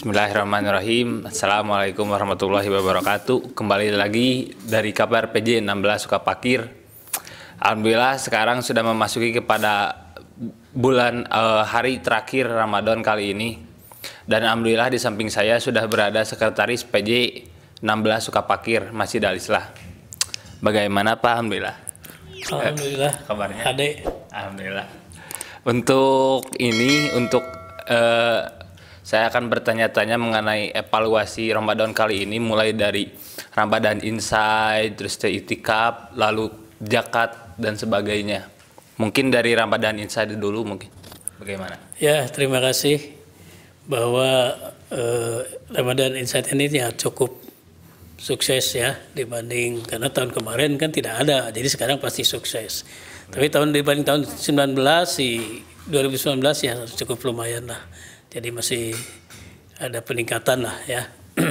Bismillahirrahmanirrahim Assalamualaikum warahmatullahi wabarakatuh Kembali lagi dari KPR PJ 16 Sukapakir Alhamdulillah sekarang sudah memasuki kepada bulan uh, hari terakhir Ramadan kali ini Dan Alhamdulillah di samping saya sudah berada Sekretaris PJ 16 Sukapakir Masih Dalislah Bagaimana Pak Alhamdulillah Alhamdulillah eh, kabarnya Ade Alhamdulillah Untuk ini untuk uh, saya akan bertanya-tanya mengenai evaluasi Ramadan kali ini mulai dari Ramadan inside, terus Itikaf, lalu Jakat dan sebagainya. Mungkin dari Ramadan inside dulu mungkin. Bagaimana? Ya, terima kasih bahwa eh, Ramadan Inside ini ya cukup sukses ya dibanding karena tahun kemarin kan tidak ada. Jadi sekarang pasti sukses. Tapi tahun dibanding tahun 19 si 2019 ya cukup lumayan lah. Jadi masih ada peningkatan lah ya.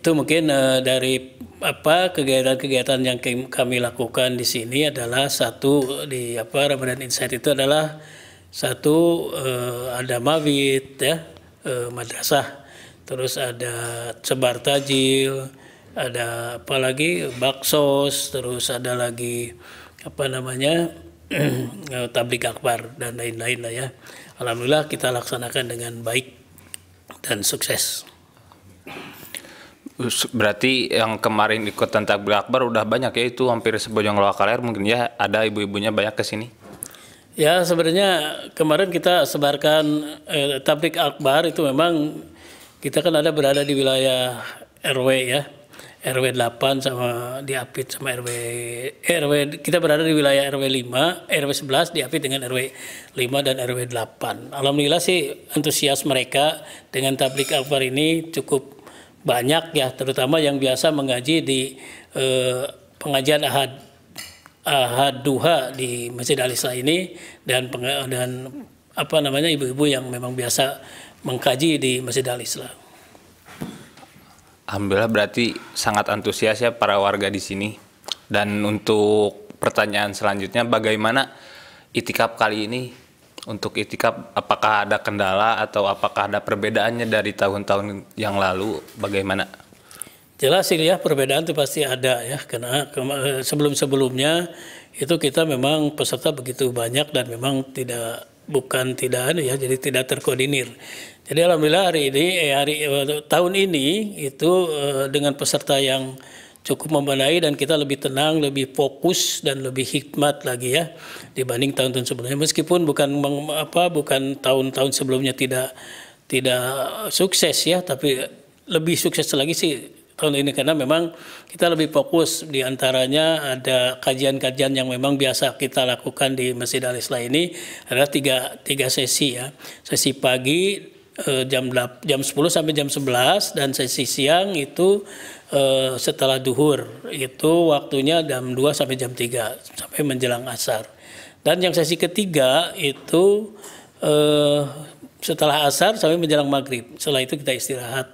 Itu mungkin uh, dari apa kegiatan-kegiatan yang kami lakukan di sini adalah satu eh, di apa Ramadan Insight itu adalah satu uh, ada mawid ya uh, madrasah terus ada sebar tajil ada apa lagi baksos terus ada lagi apa namanya Eh, tablik akbar dan lain-lain lah ya. Alhamdulillah kita laksanakan dengan baik dan sukses. Berarti yang kemarin ikut tablik akbar udah banyak ya itu hampir sebojong loakaler mungkin ya ada ibu-ibunya banyak ke sini. Ya sebenarnya kemarin kita sebarkan eh, tablik akbar itu memang kita kan ada berada di wilayah RW ya RW 8 sama diapit sama RW eh, RW kita berada di wilayah RW 5, RW 11 diapit dengan RW 5 dan RW 8. Alhamdulillah sih antusias mereka dengan tablik akbar ini cukup banyak ya terutama yang biasa mengaji di eh, pengajian Ahad Ahad Duha di Masjid Al ini dan dan apa namanya ibu-ibu yang memang biasa mengkaji di Masjid Al Islah. Alhamdulillah berarti sangat antusias ya para warga di sini. Dan untuk pertanyaan selanjutnya bagaimana itikaf kali ini untuk itikaf apakah ada kendala atau apakah ada perbedaannya dari tahun-tahun yang lalu bagaimana? Jelas sih ya perbedaan itu pasti ada ya karena sebelum-sebelumnya itu kita memang peserta begitu banyak dan memang tidak bukan tidak ada ya jadi tidak terkoordinir. Jadi alhamdulillah hari ini eh, hari eh, tahun ini itu eh, dengan peserta yang cukup memadai dan kita lebih tenang, lebih fokus dan lebih hikmat lagi ya dibanding tahun-tahun sebelumnya. Meskipun bukan apa bukan tahun-tahun sebelumnya tidak tidak sukses ya, tapi lebih sukses lagi sih tahun ini karena memang kita lebih fokus diantaranya ada kajian-kajian yang memang biasa kita lakukan di Masjid Al Islah ini adalah tiga, tiga sesi ya sesi pagi eh, jam jam 10 sampai jam 11 dan sesi siang itu eh, setelah duhur itu waktunya jam 2 sampai jam 3 sampai menjelang asar dan yang sesi ketiga itu eh, setelah asar sampai menjelang maghrib setelah itu kita istirahat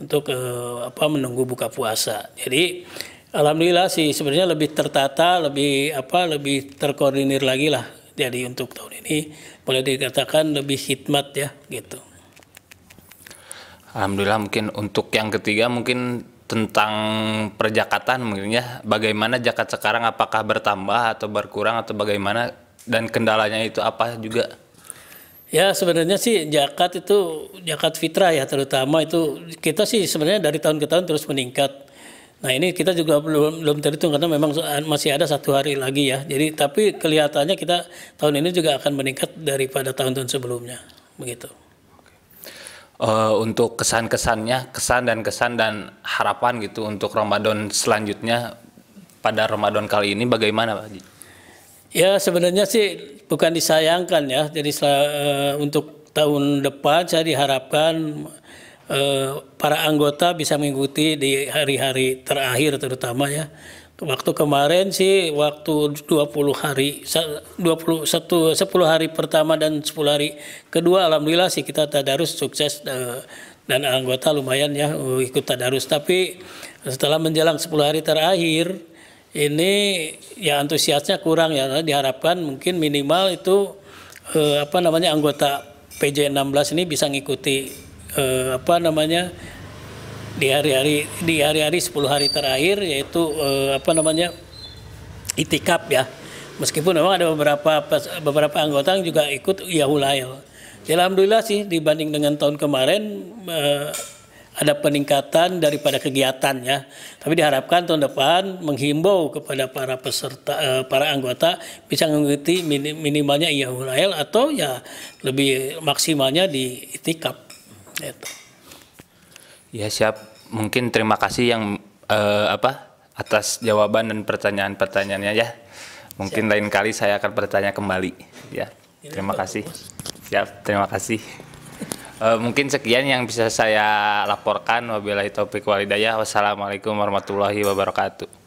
untuk uh, apa menunggu buka puasa. Jadi alhamdulillah sih sebenarnya lebih tertata, lebih apa lebih terkoordinir lagi lah. Jadi untuk tahun ini boleh dikatakan lebih hikmat ya gitu. Alhamdulillah mungkin untuk yang ketiga mungkin tentang perjakatan mungkin ya bagaimana jakat sekarang apakah bertambah atau berkurang atau bagaimana dan kendalanya itu apa juga Ya sebenarnya sih jakat itu jakat fitrah ya terutama itu kita sih sebenarnya dari tahun ke tahun terus meningkat. Nah ini kita juga belum belum terhitung karena memang masih ada satu hari lagi ya. Jadi tapi kelihatannya kita tahun ini juga akan meningkat daripada tahun-tahun sebelumnya begitu. Uh, untuk kesan-kesannya, kesan dan kesan dan harapan gitu untuk Ramadan selanjutnya pada Ramadan kali ini bagaimana Pak? Ya sebenarnya sih bukan disayangkan ya. Jadi uh, untuk tahun depan saya diharapkan uh, para anggota bisa mengikuti di hari-hari terakhir terutama ya. Waktu kemarin sih waktu 20 hari 21 10 hari pertama dan 10 hari kedua alhamdulillah sih kita tadarus sukses uh, dan anggota lumayan ya oh, ikut tadarus tapi setelah menjelang 10 hari terakhir ini ya antusiasnya kurang ya diharapkan mungkin minimal itu eh, apa namanya anggota PJ16 ini bisa ngikuti eh, apa namanya di hari-hari di hari-hari 10 hari terakhir yaitu eh, apa namanya itikaf ya. Meskipun memang ada beberapa beberapa anggota yang juga ikut Yahulail. Ya, alhamdulillah sih dibanding dengan tahun kemarin eh, ada peningkatan daripada kegiatan ya. Tapi diharapkan tahun depan menghimbau kepada para peserta uh, para anggota bisa mengikuti minim, minimalnya Iyahul atau ya lebih maksimalnya di itikaf. Gitu. Ya siap. Mungkin terima kasih yang uh, apa atas jawaban dan pertanyaan-pertanyaannya ya. Mungkin siap. lain kali saya akan bertanya kembali ya. Terima kasih. Siap, terima kasih. Eh, mungkin sekian yang bisa saya laporkan. Wabillahi taufik walidayah. Wassalamualaikum warahmatullahi wabarakatuh.